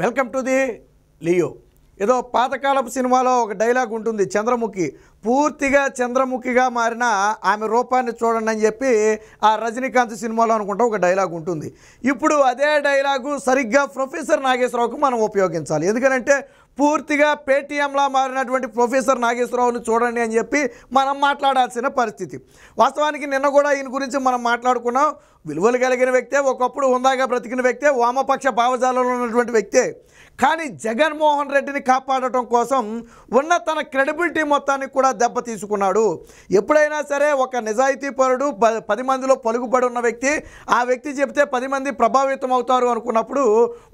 welcome to the Leo ఏదో పాతకాలపు సినిమాలో ఒక డైలాగ్ ఉంటుంది చంద్రముఖి పూర్తిగా చంద్రముఖిగా మారిన ఆమె రూపాన్ని చూడండి అని చెప్పి ఆ రజనీకాంత్ సినిమాలో అనుకుంటా ఒక డైలాగ్ ఉంటుంది ఇప్పుడు అదే డైలాగు సరిగ్గా ప్రొఫెసర్ నాగేశ్వరరావుకు మనం ఉపయోగించాలి ఎందుకంటే పూర్తిగా పేటీఎంలా మారినటువంటి ప్రొఫెసర్ నాగేశ్వరరావును చూడండి అని చెప్పి మనం మాట్లాడాల్సిన పరిస్థితి వాస్తవానికి నిన్న కూడా ఈయన గురించి మనం మాట్లాడుకున్నాం విలువలు కలిగిన వ్యక్తే ఒకప్పుడు హుందాగా బ్రతికిన వ్యక్తే వామపక్ష భావజాలంలో ఉన్నటువంటి వ్యక్తే కానీ జగన్మోహన్ రెడ్డిని కాపాడటం కోసం ఉన్న తన క్రెడిబిలిటీ మొత్తాన్ని కూడా దెబ్బ తీసుకున్నాడు ఎప్పుడైనా సరే ఒక నిజాయితీ పరుడు పది మందిలో పలుకుబడి ఉన్న వ్యక్తి ఆ వ్యక్తి చెప్తే పది మంది ప్రభావితం అవుతారు అనుకున్నప్పుడు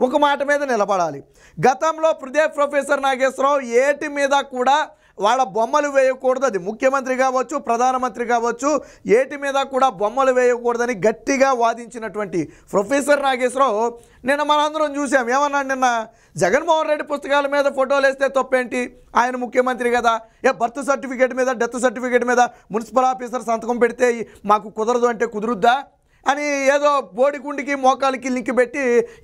ఒక మాట మీద నిలబడాలి గతంలో ప్రదే ప్రొఫెసర్ నాగేశ్వరరావు ఏటి మీద కూడా వాళ్ళ బొమ్మలు వేయకూడదు అది ముఖ్యమంత్రి కావచ్చు ప్రధానమంత్రి కావచ్చు ఏటి మీద కూడా బొమ్మలు వేయకూడదని గట్టిగా వాదించినటువంటి ప్రొఫెసర్ నాగేశ్వరరావు నిన్న మనందరం చూసాం ఏమన్నా నిన్న జగన్మోహన్ రెడ్డి పుస్తకాల మీద ఫోటోలు వేస్తే తప్పేంటి ఆయన ముఖ్యమంత్రి కదా ఏ బర్త్ సర్టిఫికేట్ మీద డెత్ సర్టిఫికేట్ మీద మున్సిపల్ ఆఫీసర్ సంతకం పెడితే మాకు కుదరదు అంటే కుదురుద్దా అని ఏదో బోడిగుండికి మోకాలికి లింక్ పెట్టి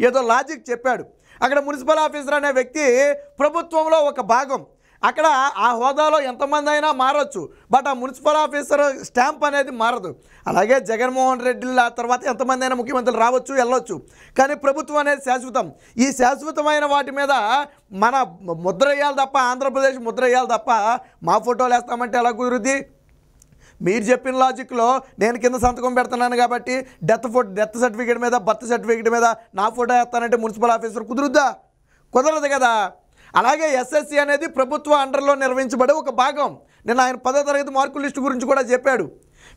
ఏదో లాజిక్ చెప్పాడు అక్కడ మున్సిపల్ ఆఫీసర్ అనే వ్యక్తి ప్రభుత్వంలో ఒక భాగం అక్కడ ఆ హోదాలో ఎంతమంది అయినా మారచ్చు బట్ ఆ మున్సిపల్ ఆఫీసర్ స్టాంప్ అనేది మారదు అలాగే జగన్మోహన్ రెడ్డి ఆ తర్వాత ఎంతమంది అయినా ముఖ్యమంత్రులు రావచ్చు వెళ్ళొచ్చు కానీ ప్రభుత్వం అనేది శాశ్వతం ఈ శాశ్వతమైన వాటి మీద మన ముద్ర వేయాలి తప్ప ఆంధ్రప్రదేశ్ ముద్ర వేయాలి తప్ప మా ఫోటోలు వేస్తామంటే ఎలా కుదురుద్ది మీరు చెప్పిన లాజిక్లో నేను కింద సంతకం పెడుతున్నాను కాబట్టి డెత్ ఫోటో డెత్ సర్టిఫికేట్ మీద బర్త్ సర్టిఫికేట్ మీద నా ఫోటో వేస్తానంటే మున్సిపల్ ఆఫీసర్ కుదురుద్దా కుదరదు కదా అలాగే ఎస్ఎస్సి అనేది ప్రభుత్వ అండర్లో నిర్వహించబడే ఒక భాగం నిన్న ఆయన పదో తరగతి మార్కుల లిస్టు గురించి కూడా చెప్పాడు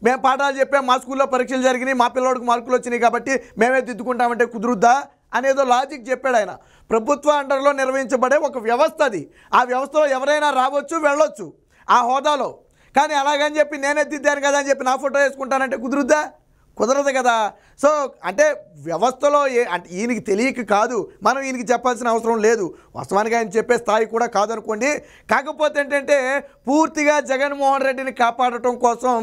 మేము పాఠాలు చెప్పాం మా స్కూల్లో పరీక్షలు జరిగినాయి మా పిల్లోడికి మార్కులు వచ్చినాయి కాబట్టి మేమే దిద్దుకుంటామంటే కుదురుద్దా అనేదో లాజిక్ చెప్పాడు ఆయన ప్రభుత్వ అండర్లో నిర్వహించబడే ఒక వ్యవస్థ అది ఆ వ్యవస్థలో ఎవరైనా రావచ్చు వెళ్ళొచ్చు ఆ హోదాలో కానీ అలాగని చెప్పి నేనే దిద్దాను కదా అని చెప్పి నా ఫోటో వేసుకుంటానంటే కుదురుద్దా కుదరదు కదా సో అంటే వ్యవస్థలో ఏ అంటే ఈయనకి తెలియక కాదు మనం ఈయనకి చెప్పాల్సిన అవసరం లేదు వాస్తవానికి ఆయన చెప్పే స్థాయి కూడా కాదనుకోండి కాకపోతే ఏంటంటే పూర్తిగా జగన్మోహన్ రెడ్డిని కాపాడటం కోసం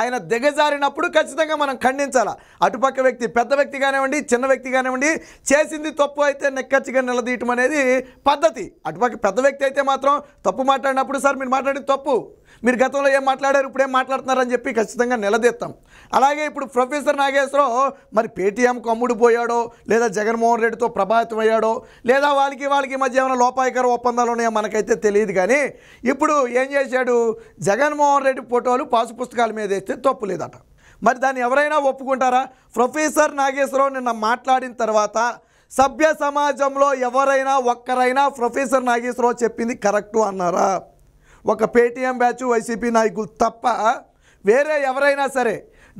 ఆయన దిగజారినప్పుడు ఖచ్చితంగా మనం ఖండించాలి అటుపక్క వ్యక్తి పెద్ద వ్యక్తి కానివ్వండి చిన్న వ్యక్తి కానివ్వండి చేసింది తప్పు అయితే నెక్కచ్చిగా నిలదీయటం అనేది పద్ధతి అటుపక్క పెద్ద వ్యక్తి అయితే మాత్రం తప్పు మాట్లాడినప్పుడు సార్ మీరు మాట్లాడేది తప్పు మీరు గతంలో ఏం మాట్లాడారు ఇప్పుడేం మాట్లాడుతున్నారని చెప్పి ఖచ్చితంగా నిలదీస్తాం అలాగే ఇప్పుడు ప్రొఫెసర్ నాగేశ్వరరావు మరి పేటీఎంకు అమ్ముడు పోయాడో లేదా జగన్మోహన్ రెడ్డితో ప్రభావితం అయ్యాడో లేదా వాళ్ళకి వాళ్ళకి మధ్య ఏమైనా లోపాయకర ఒప్పందాలు ఉన్నాయో మనకైతే తెలియదు కానీ ఇప్పుడు ఏం చేశాడు జగన్మోహన్ రెడ్డి ఫోటోలు పాసు పుస్తకాల మీద వేస్తే తప్పు లేదట మరి దాన్ని ఎవరైనా ఒప్పుకుంటారా ప్రొఫెసర్ నాగేశ్వరరావు నిన్న మాట్లాడిన తర్వాత సభ్య సమాజంలో ఎవరైనా ఒక్కరైనా ప్రొఫెసర్ నాగేశ్వరరావు చెప్పింది కరెక్టు అన్నారా ఒక పేటీఎం బ్యాచ్ వైసీపీ నాయకులు తప్ప వేరే ఎవరైనా సరే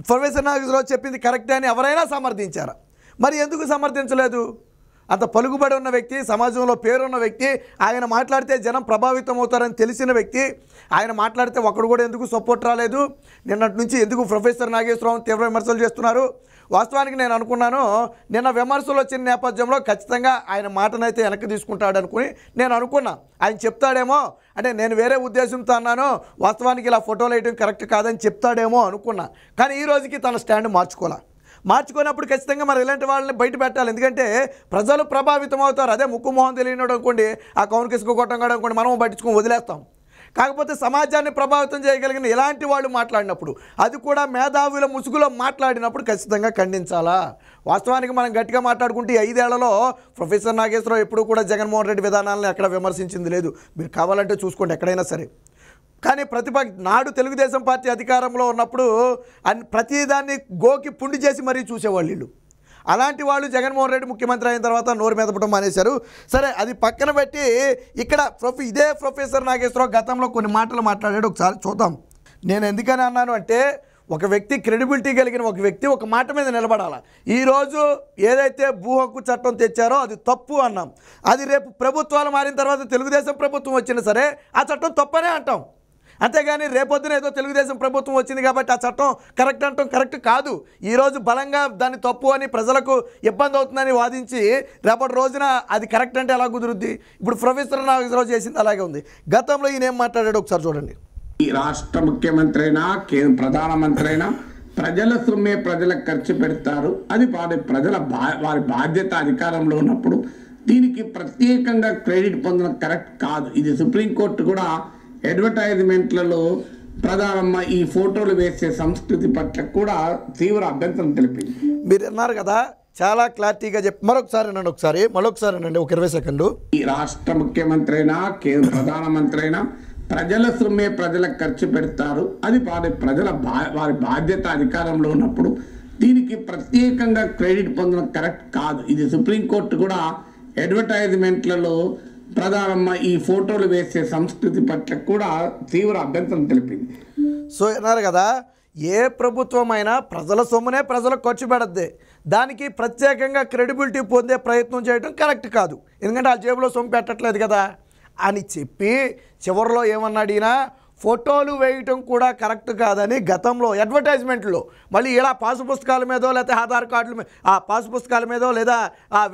ప్రొఫెసర్ నాగేశ్వరరావు చెప్పింది కరెక్టే అని ఎవరైనా సమర్థించారా మరి ఎందుకు సమర్థించలేదు అంత పలుకుబడి ఉన్న వ్యక్తి సమాజంలో పేరున్న వ్యక్తి ఆయన మాట్లాడితే జనం ప్రభావితం అవుతారని తెలిసిన వ్యక్తి ఆయన మాట్లాడితే ఒకడు కూడా ఎందుకు సపోర్ట్ రాలేదు నిన్నటి నుంచి ఎందుకు ప్రొఫెసర్ నాగేశ్వరరావు తీవ్ర విమర్శలు చేస్తున్నారు వాస్తవానికి నేను అనుకున్నాను నిన్న విమర్శలు వచ్చిన నేపథ్యంలో ఖచ్చితంగా ఆయన మాటనైతే వెనక్కి తీసుకుంటాడు అనుకుని నేను అనుకున్నా ఆయన చెప్తాడేమో అంటే నేను వేరే ఉద్దేశంతో అన్నాను వాస్తవానికి ఇలా ఫోటోలు వేయడం కరెక్ట్ కాదని చెప్తాడేమో అనుకున్నా కానీ ఈ రోజుకి తన స్టాండ్ మార్చుకోలే మార్చుకున్నప్పుడు ఖచ్చితంగా మరి ఇలాంటి వాళ్ళని బయట పెట్టాలి ఎందుకంటే ప్రజలు ప్రభావితం అవుతారు అదే ముక్కు తెలియనడం అనుకోండి ఆ కౌన్ కిసుకు కొట్టడం కూడా మనం పట్టించుకొని వదిలేస్తాం కాకపోతే సమాజాన్ని ప్రభావితం చేయగలిగిన ఇలాంటి వాళ్ళు మాట్లాడినప్పుడు అది కూడా మేధావుల ముసుగులో మాట్లాడినప్పుడు ఖచ్చితంగా ఖండించాలా వాస్తవానికి మనం గట్టిగా మాట్లాడుకుంటే ఐదేళ్లలో ప్రొఫెసర్ నాగేశ్వరరావు ఎప్పుడూ కూడా జగన్మోహన్ రెడ్డి విధానాలను ఎక్కడ విమర్శించింది లేదు మీరు కావాలంటే చూసుకోండి ఎక్కడైనా సరే కానీ ప్రతిపక్ష నాడు తెలుగుదేశం పార్టీ అధికారంలో ఉన్నప్పుడు అన్ని ప్రతిదాన్ని గోకి పుండి చేసి మరీ చూసేవాళ్ళు వీళ్ళు అలాంటి వాళ్ళు జగన్మోహన్ రెడ్డి ముఖ్యమంత్రి అయిన తర్వాత నోరు మీద పుట్టం మానేశారు సరే అది పక్కన పెట్టి ఇక్కడ ప్రొఫె ఇదే ప్రొఫెసర్ నాగేశ్వరరావు గతంలో కొన్ని మాటలు మాట్లాడాడు ఒకసారి చూద్దాం నేను ఎందుకని అన్నాను అంటే ఒక వ్యక్తి క్రెడిబిలిటీ కలిగిన ఒక వ్యక్తి ఒక మాట మీద నిలబడాల ఈరోజు ఏదైతే భూ హక్కు చట్టం తెచ్చారో అది తప్పు అన్నాం అది రేపు ప్రభుత్వాలు మారిన తర్వాత తెలుగుదేశం ప్రభుత్వం వచ్చినా సరే ఆ చట్టం తప్పనే అంటాం అంతేగాని రేపొద్దున ఏదో తెలుగుదేశం ప్రభుత్వం వచ్చింది కాబట్టి ఆ చట్టం కరెక్ట్ అంటాం కరెక్ట్ కాదు ఈరోజు బలంగా దాన్ని తప్పు అని ప్రజలకు ఇబ్బంది అవుతుందని వాదించి రేపటి రోజున అది కరెక్ట్ అంటే ఎలా కుదురుద్ది ఇప్పుడు ప్రొఫెసర్ నాగేశ్వరరావు చేసింది అలాగే ఉంది గతంలో ఈయన ఏం మాట్లాడాడు ఒకసారి చూడండి ఈ రాష్ట్ర ముఖ్యమంత్రి అయినా ప్రధానమంత్రి అయినా ప్రజల సొమ్మే ప్రజలకు ఖర్చు పెడతారు అది వారి ప్రజల వారి బాధ్యత అధికారంలో ఉన్నప్పుడు దీనికి ప్రత్యేకంగా క్రెడిట్ పొందడం కరెక్ట్ కాదు ఇది సుప్రీంకోర్టు కూడా అడ్వర్టైజ్మెంట్లలో ప్రధానమ్మ ఈ ఫోటోలు వేసే సంస్కృతి పట్ల కూడా తీవ్ర అభ్యంతరం తెలిపింది మీరు అన్నారు కదా చాలా క్లారిటీగా చెప్పి మరొకసారి అనండి ఒకసారి మరొకసారి అనండి ఒక ఇరవై సెకండ్ ఈ రాష్ట్ర ముఖ్యమంత్రి అయినా కేంద్ర ప్రధానమంత్రి అయినా ప్రజల సొమ్మే ప్రజలకు ఖర్చు పెడతారు అది వారి ప్రజల వారి బాధ్యత అధికారంలో ఉన్నప్పుడు దీనికి ప్రత్యేకంగా క్రెడిట్ పొందడం కరెక్ట్ కాదు ఇది సుప్రీంకోర్టు కూడా అడ్వర్టైజ్మెంట్లలో ప్రధానమ్మ ఈ ఫోటోలు వేసే సంస్కృతి పట్ల కూడా తీవ్ర అభ్యంతరం తెలిపింది సో అన్నారు కదా ఏ ప్రభుత్వమైనా ప్రజల సొమ్మునే ప్రజలకు ఖర్చు పెడద్ది దానికి ప్రత్యేకంగా క్రెడిబిలిటీ పొందే ప్రయత్నం చేయడం కరెక్ట్ కాదు ఎందుకంటే ఆ జేబులో సొమ్ము పెట్టట్లేదు కదా అని చెప్పి చివరిలో ఏమన్నాడినా ఫోటోలు వేయటం కూడా కరెక్ట్ కాదని గతంలో అడ్వర్టైజ్మెంట్లో మళ్ళీ ఇలా పాసు పుస్తకాల మీదో లేకపోతే ఆధార్ కార్డుల మీద ఆ పాసు పుస్తకాల మీదో లేదా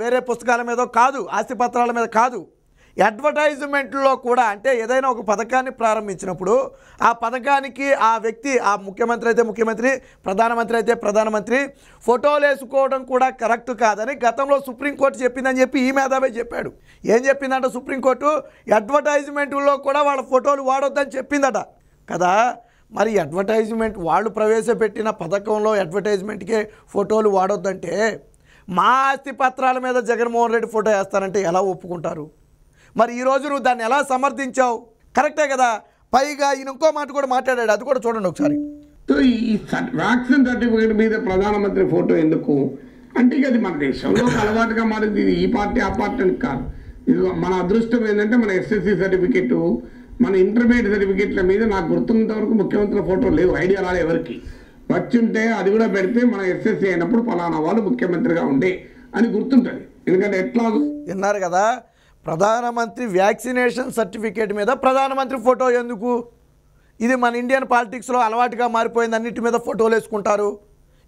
వేరే పుస్తకాల మీదో కాదు ఆస్తి పత్రాల మీద కాదు అడ్వర్టైజ్మెంట్లో కూడా అంటే ఏదైనా ఒక పథకాన్ని ప్రారంభించినప్పుడు ఆ పథకానికి ఆ వ్యక్తి ఆ ముఖ్యమంత్రి అయితే ముఖ్యమంత్రి ప్రధానమంత్రి అయితే ప్రధానమంత్రి ఫోటోలు వేసుకోవడం కూడా కరెక్ట్ కాదని గతంలో సుప్రీంకోర్టు చెప్పిందని చెప్పి ఈ మేధావే చెప్పాడు ఏం చెప్పిందంట సుప్రీంకోర్టు అడ్వర్టైజ్మెంట్లో కూడా వాళ్ళ ఫోటోలు వాడొద్దని చెప్పిందట కదా మరి అడ్వర్టైజ్మెంట్ వాళ్ళు ప్రవేశపెట్టిన పథకంలో అడ్వర్టైజ్మెంట్కే ఫోటోలు వాడొద్దంటే మా ఆస్తి పత్రాల మీద జగన్మోహన్ రెడ్డి ఫోటో వేస్తారంటే ఎలా ఒప్పుకుంటారు మరి ఈరోజు నువ్వు దాన్ని ఎలా సమర్థించావు కరెక్టే కదా పైగా ఈయన ఇంకో మాట కూడా మాట్లాడాడు అది కూడా చూడండి ఒకసారి ఈ వ్యాక్సిన్ సర్టిఫికేట్ మీద ప్రధానమంత్రి ఫోటో ఎందుకు అంటే అది మన దేశంలో అలవాటుగా మారింది ఈ పార్టీ ఆ పార్టీ అని కాదు ఇది మన అదృష్టం ఏంటంటే మన ఎస్ఎస్సి సర్టిఫికేట్ మన ఇంటర్మీడియట్ సర్టిఫికేట్ల మీద నాకు గుర్తున్నంత వరకు ముఖ్యమంత్రి ఫోటో లేవు ఐడియా రాలే ఎవరికి వచ్చింటే అది కూడా పెడితే మన ఎస్ఎస్సి అయినప్పుడు ఫలానా వాళ్ళు ముఖ్యమంత్రిగా ఉండే అని గుర్తుంటుంది ఎందుకంటే ఎట్లా విన్నారు కదా ప్రధానమంత్రి వ్యాక్సినేషన్ సర్టిఫికేట్ మీద ప్రధానమంత్రి ఫోటో ఎందుకు ఇది మన ఇండియన్ పాలిటిక్స్లో అలవాటుగా మారిపోయింది అన్నిటి మీద ఫోటోలు వేసుకుంటారు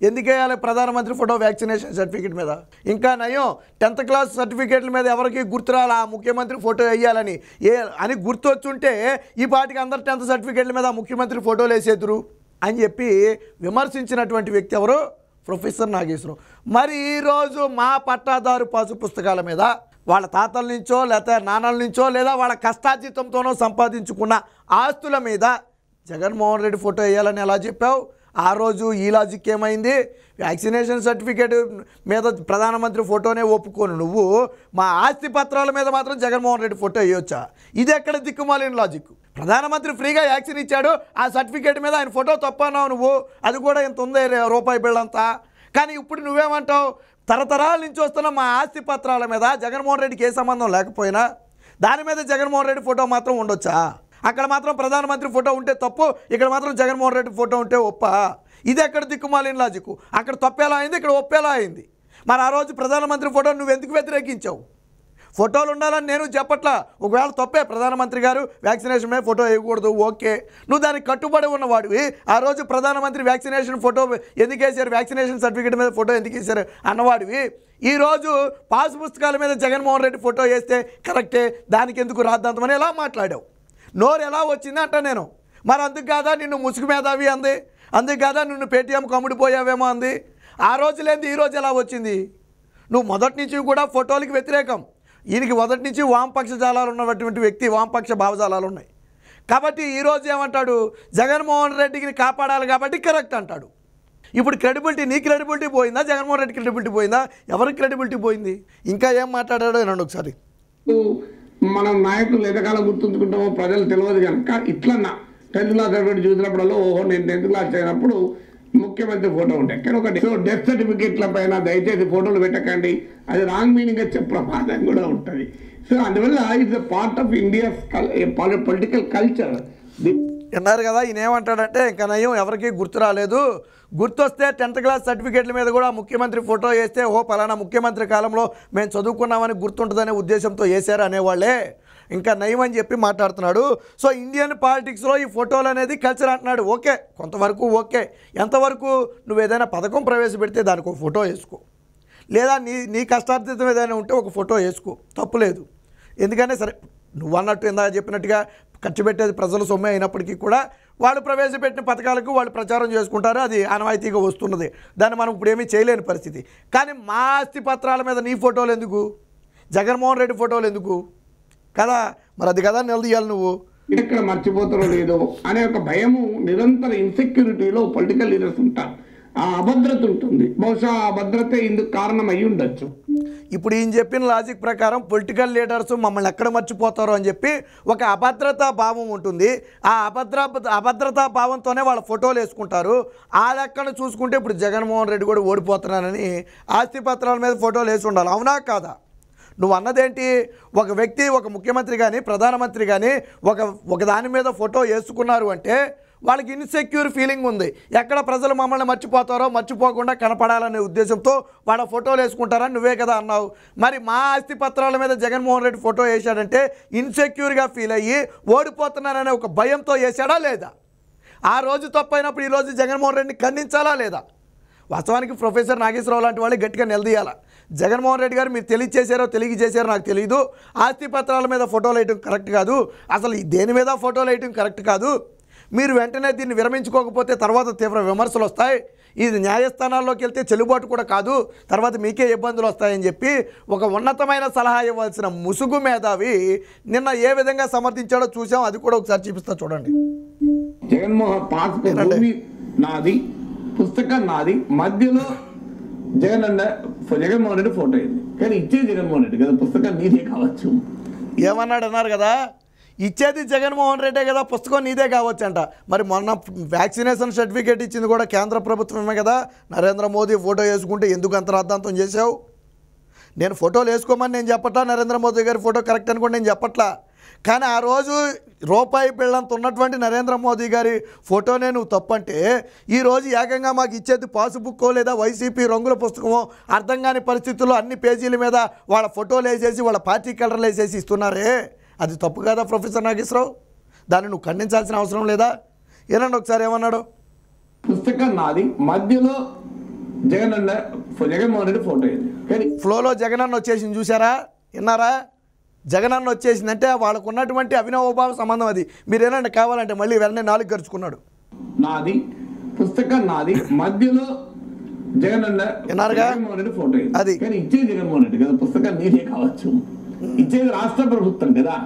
ఎందుకు వేయాలి ప్రధానమంత్రి ఫోటో వ్యాక్సినేషన్ సర్టిఫికేట్ మీద ఇంకా నయం టెన్త్ క్లాస్ సర్టిఫికేట్ల మీద ఎవరికి గుర్తురాలి ఆ ముఖ్యమంత్రి ఫోటో వేయాలని ఏ అని గుర్తు వచ్చుంటే ఈ పాటికి అందరు టెన్త్ సర్టిఫికేట్ల మీద ముఖ్యమంత్రి ఫోటోలు వేసేదురు అని చెప్పి విమర్శించినటువంటి వ్యక్తి ఎవరు ప్రొఫెసర్ నాగేశ్వరం మరి ఈరోజు మా పట్టాదారు పాసు పుస్తకాల మీద వాళ్ళ తాతల నుంచో లేకపోతే నాన్నల నుంచో లేదా వాళ్ళ కష్టార్జితంతోనో సంపాదించుకున్న ఆస్తుల మీద జగన్మోహన్ రెడ్డి ఫోటో వేయాలని ఎలా చెప్పావు ఆ రోజు ఈ లాజిక్ ఏమైంది వ్యాక్సినేషన్ సర్టిఫికేట్ మీద ప్రధానమంత్రి ఫోటోనే ఒప్పుకోను నువ్వు మా ఆస్తి పత్రాల మీద మాత్రం జగన్మోహన్ రెడ్డి ఫోటో వేయొచ్చా ఇది ఎక్కడ దిక్కుమాలిన లాజిక్ ప్రధానమంత్రి ఫ్రీగా వ్యాక్సిన్ ఇచ్చాడు ఆ సర్టిఫికేట్ మీద ఆయన ఫోటో తప్పన్నావు నువ్వు అది కూడా ఇంత ఉంది రూపాయి బిళ్ళంతా కానీ ఇప్పుడు నువ్వేమంటావు తరతరాల నుంచి వస్తున్న మా ఆస్తి పత్రాల మీద జగన్మోహన్ రెడ్డికి ఏ సంబంధం లేకపోయినా దాని మీద జగన్మోహన్ రెడ్డి ఫోటో మాత్రం ఉండొచ్చా అక్కడ మాత్రం ప్రధానమంత్రి ఫోటో ఉంటే తప్పు ఇక్కడ మాత్రం జగన్మోహన్ రెడ్డి ఫోటో ఉంటే ఒప్ప ఇది ఎక్కడ దిక్కుమాలిన లాజిక్ అక్కడ తప్పేలా అయింది ఇక్కడ ఒప్పేలా అయింది మరి ఆ రోజు ప్రధానమంత్రి ఫోటో నువ్వు ఎందుకు వ్యతిరేకించావు ఫోటోలు ఉండాలని నేను చెప్పట్లా ఒకవేళ తప్పే ప్రధానమంత్రి గారు వ్యాక్సినేషన్ మీద ఫోటో వేయకూడదు ఓకే నువ్వు దానికి కట్టుబడి ఉన్నవాడివి ఆ రోజు ప్రధానమంత్రి వ్యాక్సినేషన్ ఫోటో ఎందుకు వేశారు వ్యాక్సినేషన్ సర్టిఫికేట్ మీద ఫోటో ఎందుకు వేశారు అన్నవాడివి ఈరోజు పాస్ పుస్తకాల మీద జగన్మోహన్ రెడ్డి ఫోటో వేస్తే కరెక్టే దానికి ఎందుకు రాద్దాంతమని ఎలా మాట్లాడావు నోరు ఎలా వచ్చింది అంట నేను మరి అందుకు కాదా నిన్ను ముసుగు అవి అంది అందుకు కాదా నిన్ను పేటీఎం కమ్ముడిపోయావేమో అంది ఆ రోజు ఈరోజు ఎలా వచ్చింది నువ్వు మొదటి నుంచి కూడా ఫోటోలకి వ్యతిరేకం ఈయనకి మొదటి నుంచి వామపక్ష జాలాలు ఉన్నటువంటి వ్యక్తి వామపక్ష భావజాలాలు ఉన్నాయి కాబట్టి ఈరోజు ఏమంటాడు జగన్మోహన్ రెడ్డికి కాపాడాలి కాబట్టి కరెక్ట్ అంటాడు ఇప్పుడు క్రెడిబిలిటీ నీ క్రెడిబిలిటీ పోయిందా జగన్మోహన్ రెడ్డి క్రెడిబిలిటీ పోయిందా ఎవరికి క్రెడిబిలిటీ పోయింది ఇంకా ఏం మాట్లాడాడో వినండి ఒకసారి మన నాయకులు ఎంతకాలం గుర్తుంచుకుంటామో ప్రజలు తెలియదు కనుక ఇట్లన్నా టెన్త్ క్లాస్ అటువంటి ఓహో నేను టెన్త్ క్లాస్ అయినప్పుడు ముఖ్యమంత్రి ఫోటో ఉంటాయి కానీ ఒకటి సో డెత్ సర్టిఫికేట్ల పైన దయచేసి ఫోటోలు పెట్టకండి అది రాంగ్ మీనింగ్ వచ్చే ప్రమాదం కూడా ఉంటుంది సో అందువల్ల it's part of India political culture విన్నారు కదా ఈయన ఏమంటాడంటే ఇంకా నయం ఎవరికి గుర్తు రాలేదు గుర్తొస్తే టెన్త్ క్లాస్ సర్టిఫికేట్ల మీద కూడా ముఖ్యమంత్రి ఫోటో వేస్తే ఓ పలానా ముఖ్యమంత్రి కాలంలో మేము చదువుకున్నామని గుర్తుంటుందనే ఉద్దేశంతో వేశారు అనేవాళ్ళే ఇంకా నయం అని చెప్పి మాట్లాడుతున్నాడు సో ఇండియన్ పాలిటిక్స్లో ఈ ఫోటోలు అనేది కల్చర్ అంటున్నాడు ఓకే కొంతవరకు ఓకే ఎంతవరకు నువ్వు ఏదైనా పథకం ప్రవేశపెడితే దానికి ఒక ఫోటో వేసుకో లేదా నీ నీ కష్టార్థితం ఏదైనా ఉంటే ఒక ఫోటో వేసుకో తప్పులేదు ఎందుకంటే సరే నువ్వు అన్నట్టు ఇందాక చెప్పినట్టుగా ఖర్చు పెట్టేది ప్రజల సొమ్మే అయినప్పటికీ కూడా వాళ్ళు ప్రవేశపెట్టిన పథకాలకు వాళ్ళు ప్రచారం చేసుకుంటారు అది ఆనవాయితీగా వస్తున్నది దాన్ని మనం ఇప్పుడు ఏమీ చేయలేని పరిస్థితి కానీ మా ఆస్తి పత్రాల మీద నీ ఫోటోలు ఎందుకు జగన్మోహన్ రెడ్డి ఫోటోలు ఎందుకు కదా మరి అది కదా నిలదీయాలి నువ్వు ఎక్కడ మర్చిపోతారో లేదో అనే ఒక భయము నిరంతర ఇన్సెక్యూరిటీలో పొలిటికల్ లీడర్స్ ఉంటారు ఆ అభద్రత ఉంటుంది బహుశా ఆ భద్రతే ఇందుకు కారణం అయి ఉండొచ్చు ఇప్పుడు ఈయన చెప్పిన లాజిక్ ప్రకారం పొలిటికల్ లీడర్స్ మమ్మల్ని ఎక్కడ మర్చిపోతారో అని చెప్పి ఒక అభద్రతా భావం ఉంటుంది ఆ అభద్ర అభద్రతా భావంతోనే వాళ్ళ ఫోటోలు వేసుకుంటారు ఆ లెక్కన చూసుకుంటే ఇప్పుడు జగన్మోహన్ రెడ్డి కూడా ఓడిపోతున్నానని పత్రాల మీద ఫోటోలు వేసి ఉండాలి అవునా కాదా నువ్వు అన్నదేంటి ఒక వ్యక్తి ఒక ముఖ్యమంత్రి కానీ ప్రధానమంత్రి కానీ ఒక ఒక దాని మీద ఫోటో వేసుకున్నారు అంటే వాళ్ళకి ఇన్సెక్యూర్ ఫీలింగ్ ఉంది ఎక్కడ ప్రజలు మమ్మల్ని మర్చిపోతారో మర్చిపోకుండా కనపడాలనే ఉద్దేశంతో వాళ్ళ ఫోటోలు వేసుకుంటారని నువ్వే కదా అన్నావు మరి మా ఆస్తి పత్రాల మీద జగన్మోహన్ రెడ్డి ఫోటో వేశాడంటే ఇన్సెక్యూర్గా ఫీల్ అయ్యి ఓడిపోతున్నారనే ఒక భయంతో వేశాడా లేదా ఆ రోజు తప్పైనప్పుడు ఈరోజు జగన్మోహన్ రెడ్డిని ఖండించాలా లేదా వాస్తవానికి ప్రొఫెసర్ నాగేశ్వరరావు లాంటి వాళ్ళు గట్టిగా నిలదీయాలా జగన్మోహన్ రెడ్డి గారు మీరు తెలియచేశారో తెలియజేశారో నాకు తెలియదు ఆస్తి పత్రాల మీద ఫోటోలు వేయటం కరెక్ట్ కాదు అసలు దేని మీద ఫోటోలు వేయటం కరెక్ట్ కాదు మీరు వెంటనే దీన్ని విరమించుకోకపోతే తర్వాత తీవ్ర విమర్శలు వస్తాయి ఇది న్యాయస్థానాల్లోకి వెళ్తే చెల్లుబాటు కూడా కాదు తర్వాత మీకే ఇబ్బందులు వస్తాయని చెప్పి ఒక ఉన్నతమైన సలహా ఇవ్వాల్సిన ముసుగు మేధావి నిన్న ఏ విధంగా సమర్థించాడో చూసాం అది కూడా ఒకసారి చూపిస్తా చూడండి జగన్మోహన్ నాది పుస్తకం నాది మధ్యలో జగన్ అన్న జగన్మోహన్ రెడ్డి ఫోటో అయింది కానీ ఇచ్చేది జగన్మోహన్ రెడ్డి కదా పుస్తకం నీదే కావచ్చు ఏమన్నాడు అన్నారు కదా ఇచ్చేది జగన్మోహన్ రెడ్డే కదా పుస్తకం నీదే కావచ్చు అంట మరి మొన్న వ్యాక్సినేషన్ సర్టిఫికేట్ ఇచ్చింది కూడా కేంద్ర ప్రభుత్వమే కదా నరేంద్ర మోదీ ఫోటో వేసుకుంటే ఎందుకు అంత రాద్ధాంతం చేశావు నేను ఫోటోలు వేసుకోమని నేను చెప్పట్లా నరేంద్ర మోదీ గారి ఫోటో కరెక్ట్ అనుకోండి నేను చెప్పట్లా కానీ ఆ రోజు రూపాయి పిల్లంత ఉన్నటువంటి నరేంద్ర మోదీ గారి ఫోటోనే నువ్వు తప్పంటే ఈరోజు ఏకంగా మాకు ఇచ్చేది పాసుబుక్కో లేదా వైసీపీ రంగుల పుస్తకమో అర్థం కాని పరిస్థితుల్లో అన్ని పేజీల మీద వాళ్ళ ఫోటోలు వేసేసి వాళ్ళ పార్టీ కలర్లు వేసేసి ఇస్తున్నారే అది తప్పు కదా ప్రొఫెసర్ నాగేశ్వరావు దాన్ని నువ్వు ఖండించాల్సిన అవసరం లేదా ఏనండి ఒకసారి ఏమన్నాడు పుస్తకం నాది మధ్యలో జగన్ అన్న జగన్మోహన్ రెడ్డి ఫోటో ఫ్లోలో జగన్ అన్న వచ్చేసింది చూసారా విన్నారా జగన్ అన్న వచ్చేసిందంటే వాళ్ళకు ఉన్నటువంటి అవినవభావ సంబంధం అది మీరు మీరేనంటే కావాలంటే మళ్ళీ వెంటనే నాలుగు గరుచుకున్నాడు నాది పుస్తకం నాది మధ్యలో జగన్ అన్నారుగా ఫోటో అది కానీ ఇచ్చేది జగన్మోహన్ రెడ్డి కదా పుస్తకం నీదే కావచ్చు ఇచ్చేది రాష్ట్ర ప్రభుత్వం కదా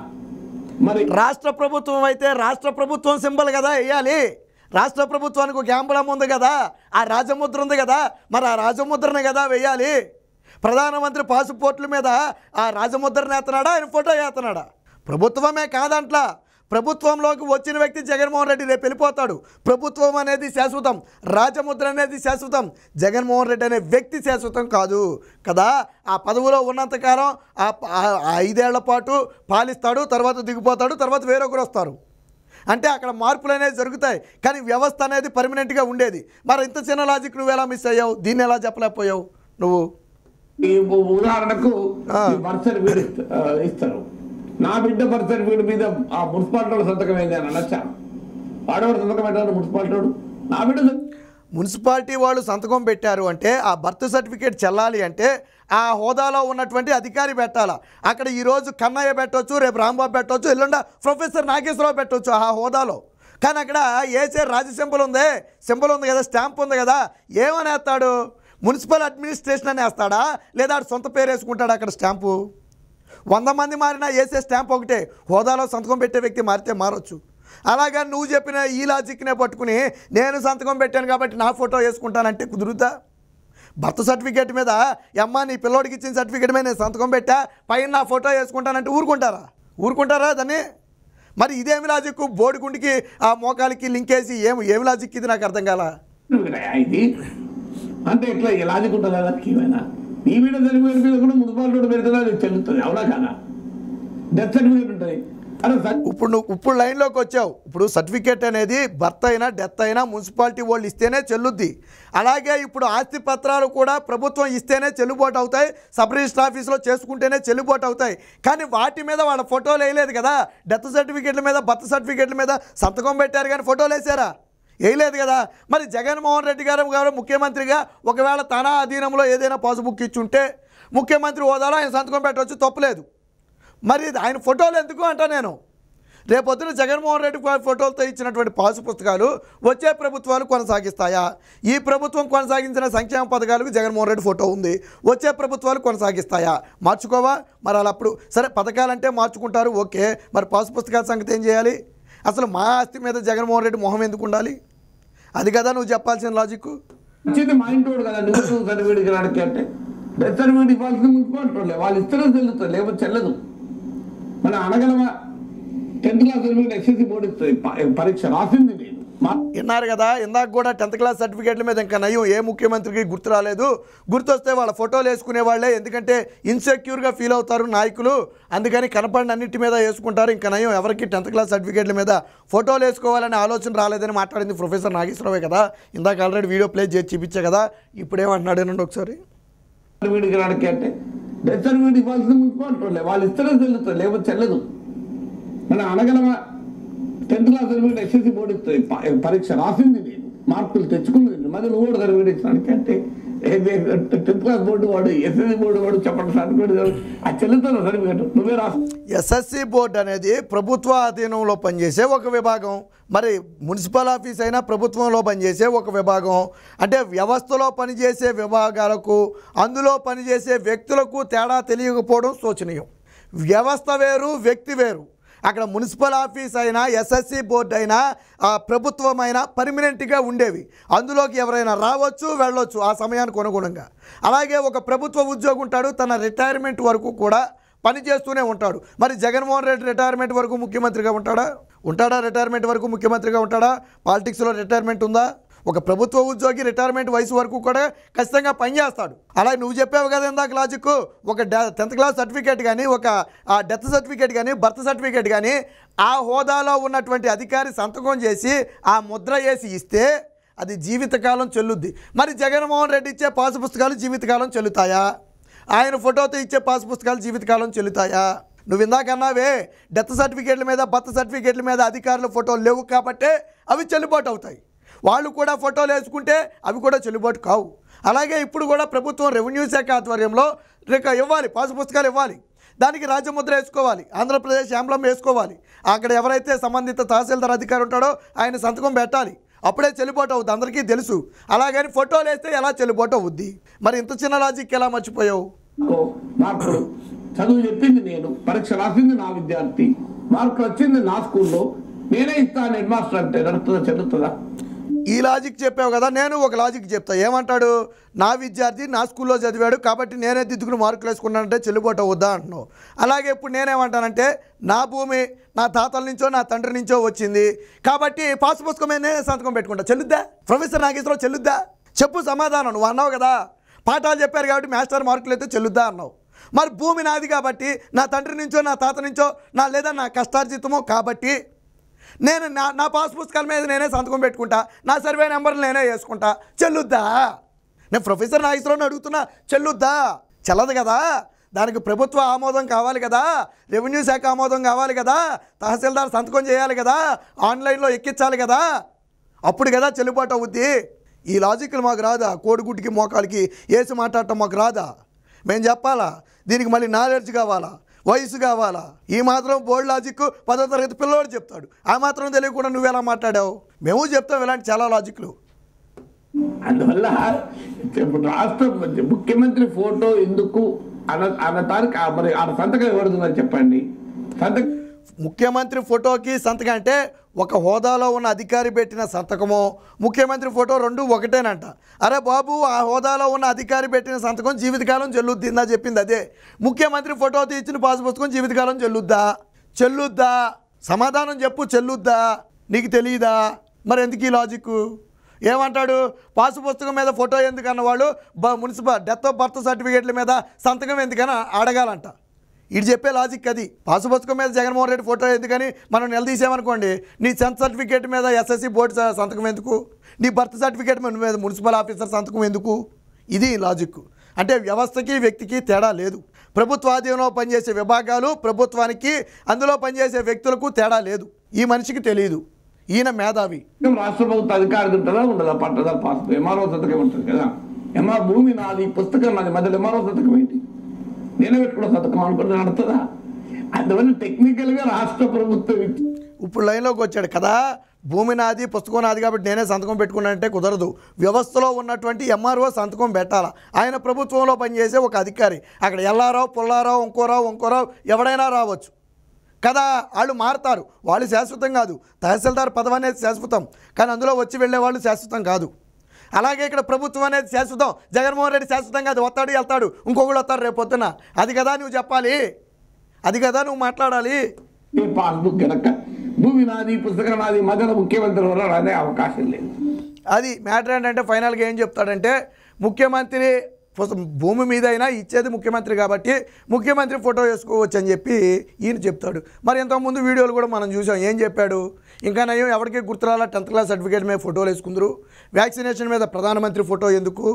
మరి రాష్ట్ర ప్రభుత్వం అయితే రాష్ట్ర ప్రభుత్వం సింబల్ కదా వేయాలి రాష్ట్ర ప్రభుత్వానికి ఒక ఉంది కదా ఆ రాజముద్ర ఉంది కదా మరి ఆ రాజముద్రనే కదా వేయాలి ప్రధానమంత్రి పాసుపోర్ట్ల మీద ఆ రాజముద్ర నేతనాడా ఆయన ఫోటో ఏతనాడా ప్రభుత్వమే కాదంట్లా ప్రభుత్వంలోకి వచ్చిన వ్యక్తి జగన్మోహన్ రెడ్డి రేపు వెళ్ళిపోతాడు ప్రభుత్వం అనేది శాశ్వతం రాజముద్ర అనేది శాశ్వతం జగన్మోహన్ రెడ్డి అనే వ్యక్తి శాశ్వతం కాదు కదా ఆ పదవిలో ఉన్నంతకాలం ఆ ఐదేళ్ల పాటు పాలిస్తాడు తర్వాత దిగిపోతాడు తర్వాత వేరొకరు వస్తారు అంటే అక్కడ మార్పులు అనేవి జరుగుతాయి కానీ వ్యవస్థ అనేది పర్మనెంట్గా ఉండేది మరి ఇంత చిన్న లాజిక్ నువ్వు ఎలా మిస్ అయ్యావు దీన్ని ఎలా చెప్పలేకపోయావు నువ్వు ఉదాహరణకు బర్త్ సర్టిఫికేట్ ఇస్తారు నా బిడ్డ బర్త్ సర్టిఫికేట్ మీద ఆ మున్సిపాలిటీ సంతకం ఏంది అని అనొచ్చా వాడవాడు సంతకం పెట్టారు మున్సిపాలిటీ నా బిడ్డ మున్సిపాలిటీ వాళ్ళు సంతకం పెట్టారు అంటే ఆ బర్త్ సర్టిఫికేట్ చెల్లాలి అంటే ఆ హోదాలో ఉన్నటువంటి అధికారి పెట్టాలా అక్కడ ఈరోజు కన్నయ్య పెట్టవచ్చు రేపు రాంబాబు పెట్టవచ్చు ఎల్లుండ ప్రొఫెసర్ నాగేశ్వరరావు పెట్టవచ్చు ఆ హోదాలో కానీ అక్కడ ఏసే రాజు సింబల్ ఉంది సింబల్ ఉంది కదా స్టాంప్ ఉంది కదా ఏమనేస్తాడు మున్సిపల్ అడ్మినిస్ట్రేషన్ అని వేస్తాడా లేదా సొంత పేరు వేసుకుంటాడా అక్కడ స్టాంపు వంద మంది మారినా వేసే స్టాంప్ ఒకటే హోదాలో సంతకం పెట్టే వ్యక్తి మారితే మారొచ్చు అలాగా నువ్వు చెప్పిన ఈ లాజిక్నే పట్టుకుని నేను సంతకం పెట్టాను కాబట్టి నా ఫోటో వేసుకుంటానంటే కుదురుతా భర్త సర్టిఫికేట్ మీద అమ్మ నీ పిల్లోడికి ఇచ్చిన సర్టిఫికేట్ మీద నేను సంతకం పెట్టా పైన నా ఫోటో వేసుకుంటానంటే ఊరుకుంటారా ఊరుకుంటారా దాన్ని మరి ఇదేమి లాజిక్ బోడిగుండికి ఆ మోకాలికి వేసి ఏమి ఏమి లాజిక్ ఇది నాకు అర్థం కాలా అంటే ఎట్లా ఇలా ఉంటుందా ఏమైనా నీ మీద తెలుగు కూడా మున్సిపాలిటీ రోడ్డు పెడుతున్నా చెల్లుతుంది అవునా కాదా డెత్ సర్టిఫికేట్ ఉంటుంది ఇప్పుడు నువ్వు ఇప్పుడు లైన్లోకి వచ్చావు ఇప్పుడు సర్టిఫికేట్ అనేది భర్త అయినా డెత్ అయినా మున్సిపాలిటీ వాళ్ళు ఇస్తేనే చెల్లుద్ది అలాగే ఇప్పుడు ఆస్తి పత్రాలు కూడా ప్రభుత్వం ఇస్తేనే చెల్లుబాటు అవుతాయి సబ్ రిజిస్టర్ ఆఫీస్లో చేసుకుంటేనే చెల్లుబాటు అవుతాయి కానీ వాటి మీద వాళ్ళ ఫోటోలు వేయలేదు కదా డెత్ సర్టిఫికేట్ల మీద భర్త సర్టిఫికేట్ల మీద సంతకం పెట్టారు కానీ ఫోటోలు వేసారా వేయలేదు కదా మరి జగన్మోహన్ రెడ్డి గారు గారు ముఖ్యమంత్రిగా ఒకవేళ తన అధీనంలో ఏదైనా పాసుబుక్ ఇచ్చుంటే ముఖ్యమంత్రి హోదాలో ఆయన సంతకం పెట్టవచ్చు తప్పలేదు మరి ఆయన ఫోటోలు ఎందుకు అంటా నేను రేపొద్దున జగన్మోహన్ రెడ్డి ఫోటోలతో ఇచ్చినటువంటి పాసు పుస్తకాలు వచ్చే ప్రభుత్వాలు కొనసాగిస్తాయా ఈ ప్రభుత్వం కొనసాగించిన సంక్షేమ పథకాలకు జగన్మోహన్ రెడ్డి ఫోటో ఉంది వచ్చే ప్రభుత్వాలు కొనసాగిస్తాయా మార్చుకోవా మరి అలా అప్పుడు సరే పథకాలంటే మార్చుకుంటారు ఓకే మరి పాసు పుస్తకాల సంగతి ఏం చేయాలి అసలు మా ఆస్తి మీద జగన్మోహన్ రెడ్డి మొహం ఎందుకు ఉండాలి అది కదా నువ్వు చెప్పాల్సిన లాజిక్ మా ఇంటోడు కదా రానికి అంటే వాళ్ళు లేకపోతే చెల్లదు మనం అనగలమా టెన్త్ క్లాస్ ఎస్ఎస్సి బోర్డు పరీక్ష రాసింది విన్నారు కదా ఇందాక కూడా టెన్త్ క్లాస్ సర్టిఫికేట్ల మీద ఇంకా నయం ఏ ముఖ్యమంత్రికి గుర్తు రాలేదు గుర్తొస్తే వాళ్ళ ఫోటోలు వేసుకునే వాళ్ళే ఎందుకంటే ఇన్సెక్యూర్గా ఫీల్ అవుతారు నాయకులు అందుకని కనపడిన అన్నింటి మీద వేసుకుంటారు ఇంకా నయం ఎవరికి టెన్త్ క్లాస్ సర్టిఫికేట్ల మీద ఫోటోలు వేసుకోవాలనే ఆలోచన రాలేదని మాట్లాడింది ప్రొఫెసర్ నాగేశ్వరరావే కదా ఇందాక ఆల్రెడీ వీడియో ప్లే చేసి చూపించే కదా ఇప్పుడేమంటున్నాడు అండి ఒకసారి అంటే వాళ్ళు ఇస్తేనే చెల్లుతారు లేకపోతే చెల్లదు మనం అనగలమా tenth class certificate SSC board పరీక్ష రాసింది నేను మార్కులు తెచ్చుకున్నది మరి నువ్వు కూడా సర్టిఫికేట్ అంటే ఎస్ఎస్సి బోర్డు ఎస్ఎస్సి బోర్డు అనేది ప్రభుత్వ అధీనంలో పనిచేసే ఒక విభాగం మరి మున్సిపల్ ఆఫీస్ అయినా ప్రభుత్వంలో పనిచేసే ఒక విభాగం అంటే వ్యవస్థలో పనిచేసే విభాగాలకు అందులో పనిచేసే వ్యక్తులకు తేడా తెలియకపోవడం శోచనీయం వ్యవస్థ వేరు వ్యక్తి వేరు అక్కడ మున్సిపల్ ఆఫీస్ అయినా ఎస్ఎస్సి బోర్డు అయినా ప్రభుత్వం అయినా పర్మినెంట్గా ఉండేవి అందులోకి ఎవరైనా రావచ్చు వెళ్ళొచ్చు ఆ సమయానికి అనుగుణంగా అలాగే ఒక ప్రభుత్వ ఉద్యోగం ఉంటాడు తన రిటైర్మెంట్ వరకు కూడా పనిచేస్తూనే ఉంటాడు మరి జగన్మోహన్ రెడ్డి రిటైర్మెంట్ వరకు ముఖ్యమంత్రిగా ఉంటాడా ఉంటాడా రిటైర్మెంట్ వరకు ముఖ్యమంత్రిగా ఉంటాడా పాలిటిక్స్లో రిటైర్మెంట్ ఉందా ఒక ప్రభుత్వ ఉద్యోగి రిటైర్మెంట్ వయసు వరకు కూడా ఖచ్చితంగా పనిచేస్తాడు అలా నువ్వు చెప్పావు కదా ఇందాక లాజిక్ ఒక టెన్త్ క్లాస్ సర్టిఫికేట్ కానీ ఒక డెత్ సర్టిఫికేట్ కానీ బర్త్ సర్టిఫికేట్ కానీ ఆ హోదాలో ఉన్నటువంటి అధికారి సంతకం చేసి ఆ ముద్ర వేసి ఇస్తే అది జీవితకాలం చెల్లుద్ది మరి జగన్మోహన్ రెడ్డి ఇచ్చే పాస్ పుస్తకాలు జీవితకాలం చెల్లుతాయా ఆయన ఫోటోతో ఇచ్చే పాస్ పుస్తకాలు జీవితకాలం చెల్లుతాయా నువ్వు ఇందాకన్నావే డెత్ సర్టిఫికేట్ల మీద బర్త్ సర్టిఫికేట్ల మీద అధికారుల ఫోటోలు లేవు కాబట్టే అవి చెల్లుబాటు అవుతాయి వాళ్ళు కూడా ఫోటోలు వేసుకుంటే అవి కూడా చెల్లుబాటు కావు అలాగే ఇప్పుడు కూడా ప్రభుత్వం రెవెన్యూ శాఖ ఆధ్వర్యంలో ఇవ్వాలి పాసు పుస్తకాలు ఇవ్వాలి దానికి రాజముద్ర వేసుకోవాలి ఆంధ్రప్రదేశ్ యాంబ్లం వేసుకోవాలి అక్కడ ఎవరైతే సంబంధిత తహసీల్దార్ అధికారి ఉంటాడో ఆయన సంతకం పెట్టాలి అప్పుడే చెల్లుబాటు అవుద్ది అందరికీ తెలుసు అలాగని ఫోటోలు వేస్తే ఎలా చెల్లుబాటు అవుద్ది మరి ఇంత చిన్న లాజిక్ ఎలా మర్చిపోయావు చదువు చెప్పింది నేను పరీక్ష రాసింది నా విద్యార్థి మార్కులు వచ్చింది నా స్కూల్లో నేనే ఇస్తాను హెడ్ మాస్టర్ అంటే నడుపుతుందా చెందుతుందా ఈ లాజిక్ చెప్పావు కదా నేను ఒక లాజిక్ చెప్తా ఏమంటాడు నా విద్యార్థి నా స్కూల్లో చదివాడు కాబట్టి నేనే దిద్దుకుని మార్కులు వేసుకున్నానంటే చెల్లుబాటు అవుద్దా అంటున్నావు అలాగే ఇప్పుడు నేనేమంటానంటే నా భూమి నా తాతల నుంచో నా తండ్రి నుంచో వచ్చింది కాబట్టి పాస్ పుస్తకమే నేనే సంతకం పెట్టుకుంటా చెల్లుద్దా ప్రొఫెసర్ నాగేశ్వరరావు చెల్లుద్దా చెప్పు సమాధానం నువ్వు అన్నావు కదా పాఠాలు చెప్పారు కాబట్టి మాస్టర్ మార్కులు అయితే చెల్లుద్దా అన్నావు మరి భూమి నాది కాబట్టి నా తండ్రి నుంచో నా తాత నుంచో నా లేదా నా కష్టార్జితమో కాబట్టి నేను నా నా పాస్ పుస్తకాల మీద నేనే సంతకం పెట్టుకుంటా నా సర్వే నెంబర్లు నేనే వేసుకుంటా చెల్లుద్దా నేను ప్రొఫెసర్ నాగేశ్వరరావుని అడుగుతున్నా చెల్లుద్దా చెల్లదు కదా దానికి ప్రభుత్వ ఆమోదం కావాలి కదా రెవెన్యూ శాఖ ఆమోదం కావాలి కదా తహసీల్దార్ సంతకం చేయాలి కదా ఆన్లైన్లో ఎక్కించాలి కదా అప్పుడు కదా చెల్లుబాటు అవుద్ది ఈ లాజిక్లు మాకు రాదా కోడిగుడ్డికి మోకాలకి వేసి మాట్లాడటం మాకు రాదా మేము చెప్పాలా దీనికి మళ్ళీ నాలెడ్జ్ కావాలా వయసు కావాలా ఈ మాత్రం బోర్డ్ లాజిక్ పదో తరగతి పిల్లవాడు చెప్తాడు ఆ మాత్రం తెలియకుండా నువ్వు ఎలా మాట్లాడావు మేము చెప్తాం ఇలాంటి చాలా లాజిక్లు అందువల్ల రాష్ట్ర ముఖ్యమంత్రి ఫోటో ఎందుకు తారీఖు మరి ఆ సంతకం ఎవరు చెప్పండి సంతకం ముఖ్యమంత్రి ఫోటోకి సంతకం అంటే ఒక హోదాలో ఉన్న అధికారి పెట్టిన సంతకమో ముఖ్యమంత్రి ఫోటో రెండు ఒకటేనంట అరే బాబు ఆ హోదాలో ఉన్న అధికారి పెట్టిన సంతకం జీవితకాలం చెల్లుద్దిందా చెప్పింది అదే ముఖ్యమంత్రి ఫోటో తీసిన పాస్ పుస్తకం జీవితకాలం చెల్లుద్దా చెల్లుద్దా సమాధానం చెప్పు చెల్లుద్దా నీకు తెలియదా మరి ఎందుకు ఈ లాజిక్ ఏమంటాడు పాసు పుస్తకం మీద ఫోటో ఎందుకన్నవాడు బ మున్సిపల్ డెత్ బర్త్ సర్టిఫికేట్ల మీద సంతకం ఎందుకన్నా అడగాలంట ఇది చెప్పే లాజిక్ అది పాసు పుస్తకం మీద జగన్మోహన్ రెడ్డి ఫోటో ఎందుకని మనం నిలదీసామనుకోండి నీ సెన్స్ సర్టిఫికేట్ మీద ఎస్ఎస్సి బోర్డు సంతకం ఎందుకు నీ బర్త్ సర్టిఫికేట్ మీద మున్సిపల్ ఆఫీసర్ సంతకం ఎందుకు ఇది లాజిక్ అంటే వ్యవస్థకి వ్యక్తికి తేడా లేదు ప్రభుత్వ ఆధీనంలో పనిచేసే విభాగాలు ప్రభుత్వానికి అందులో పనిచేసే వ్యక్తులకు తేడా లేదు ఈ మనిషికి తెలియదు ఈయన మేధావి రాష్ట్ర ప్రభుత్వ అధికారికి ఉండదా పట్టదా పాస్ ఎంఆర్ఓ సంతకం ఉంటుంది కదా ఎంఆర్ భూమి నాది పుస్తకం నాది మధ్యలో ఎంఆర్ఓ సంతకం ఏంటి నిలబెట్టుకోవడం సతకమాలు నడుతుందా అందువల్ల టెక్నికల్గా రాష్ట్ర ప్రభుత్వం ఇప్పుడు లైన్లోకి వచ్చాడు కదా భూమి నాది పుస్తకం నాది కాబట్టి నేనే సంతకం పెట్టుకున్నానంటే కుదరదు వ్యవస్థలో ఉన్నటువంటి ఎంఆర్ఓ సంతకం పెట్టాల ఆయన ప్రభుత్వంలో పనిచేసే ఒక అధికారి అక్కడ ఎల్లారావు పుల్లారావు ఇంకోరావు ఇంకోరావు ఎవడైనా రావచ్చు కదా వాళ్ళు మారుతారు వాళ్ళు శాశ్వతం కాదు తహసీల్దార్ పదవి అనేది శాశ్వతం కానీ అందులో వచ్చి వెళ్ళే వాళ్ళు శాశ్వతం కాదు అలాగే ఇక్కడ ప్రభుత్వం అనేది శాశ్వతం జగన్మోహన్ రెడ్డి శాశ్వతం కాదు వస్తాడు వెళ్తాడు ఇంకొకడు వస్తాడు రేపు పొద్దున అది కదా నువ్వు చెప్పాలి అది కదా నువ్వు మాట్లాడాలి పుస్తకం నాది అవకాశం అది మ్యాటర్ ఏంటంటే ఫైనల్గా ఏం చెప్తాడంటే ముఖ్యమంత్రి భూమి మీద అయినా ఇచ్చేది ముఖ్యమంత్రి కాబట్టి ముఖ్యమంత్రి ఫోటో వేసుకోవచ్చు అని చెప్పి ఈయన చెప్తాడు మరి ఇంతకుముందు వీడియోలు కూడా మనం చూసాం ఏం చెప్పాడు ఇంకా నయం ఎవరికి గుర్తురాలా టెన్త్ క్లాస్ సర్టిఫికేట్ మీద ఫోటోలు వేసుకుందరు వ్యాక్సినేషన్ మీద ప్రధానమంత్రి ఫోటో ఎందుకు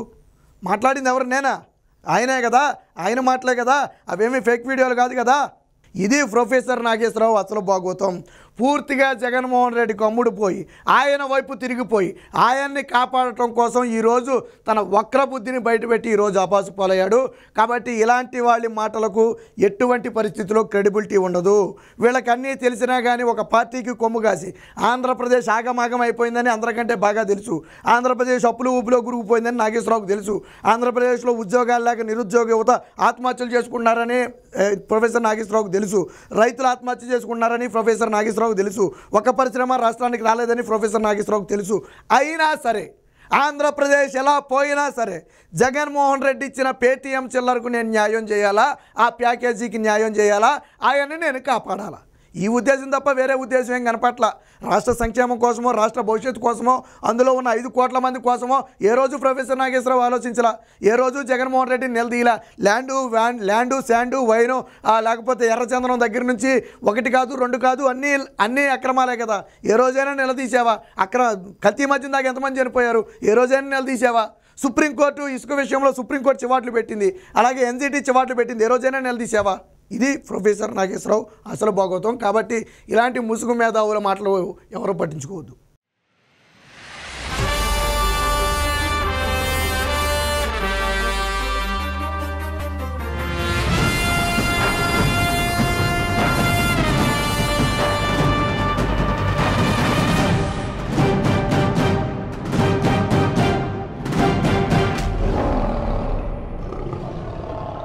మాట్లాడింది ఎవరు నేనా ఆయనే కదా ఆయన మాటలే కదా అవేమీ ఫేక్ వీడియోలు కాదు కదా ఇది ప్రొఫెసర్ నాగేశ్వరరావు అసలు భాగోతం పూర్తిగా జగన్మోహన్ రెడ్డి కమ్ముడు పోయి ఆయన వైపు తిరిగిపోయి ఆయన్ని కాపాడటం కోసం ఈరోజు తన వక్ర బుద్ధిని బయటపెట్టి ఈరోజు అపాసుపాలయ్యాడు కాబట్టి ఇలాంటి వాళ్ళ మాటలకు ఎటువంటి పరిస్థితిలో క్రెడిబిలిటీ ఉండదు వీళ్ళకన్నీ తెలిసినా కానీ ఒక పార్టీకి కొమ్ము కాసి ఆంధ్రప్రదేశ్ ఆగమాగం అయిపోయిందని అందరికంటే బాగా తెలుసు ఆంధ్రప్రదేశ్ అప్పులు ఊపులో గురిగిపోయిందని నాగేశ్వరరావుకు తెలుసు ఆంధ్రప్రదేశ్లో ఉద్యోగాలు లేక నిరుద్యోగ యువత ఆత్మహత్యలు చేసుకున్నారని ప్రొఫెసర్ నాగేశ్వరరావుకు తెలుసు రైతులు ఆత్మహత్య చేసుకున్నారని ప్రొఫెసర్ నాగేశ్వరరావు నాగేశ్వరరావుకు తెలుసు ఒక పరిశ్రమ రాష్ట్రానికి రాలేదని ప్రొఫెసర్ నాగేశ్వరరావుకు తెలుసు అయినా సరే ఆంధ్రప్రదేశ్ ఎలా పోయినా సరే జగన్మోహన్ రెడ్డి ఇచ్చిన పేటీఎం చిల్లరకు నేను న్యాయం చేయాలా ఆ ప్యాకేజీకి న్యాయం చేయాలా ఆయన్ని నేను కాపాడాలా ఈ ఉద్దేశం తప్ప వేరే ఉద్దేశం ఏం కనపట్ల రాష్ట్ర సంక్షేమం కోసమో రాష్ట్ర భవిష్యత్తు కోసమో అందులో ఉన్న ఐదు కోట్ల మంది కోసమో ఏ రోజు ప్రొఫెసర్ నాగేశ్వరరావు ఆలోచించలా ఏ రోజు జగన్మోహన్ రెడ్డి నిలదీయలా land van land sand wine లేకపోతే ఎర్రచందనం దగ్గర నుంచి ఒకటి కాదు రెండు కాదు అన్నీ అన్నీ అక్రమాలే కదా ఏ రోజైనా నిలదీసావా అక్రమ కత్తి మధ్యం దాకా ఎంతమంది చనిపోయారు ఏ రోజైనా నిలదీసావా సుప్రీంకోర్టు ఇసుక విషయంలో సుప్రీంకోర్టు చివాట్లు పెట్టింది అలాగే ఎన్జిటి చివాట్లు పెట్టింది ఏ రోజైనా నిలదీసావా ఇది ప్రొఫెసర్ నాగేశ్వరరావు అసలు భాగవతం కాబట్టి ఇలాంటి ముసుగు మేధావుల మాటలు ఎవరు పట్టించుకోవద్దు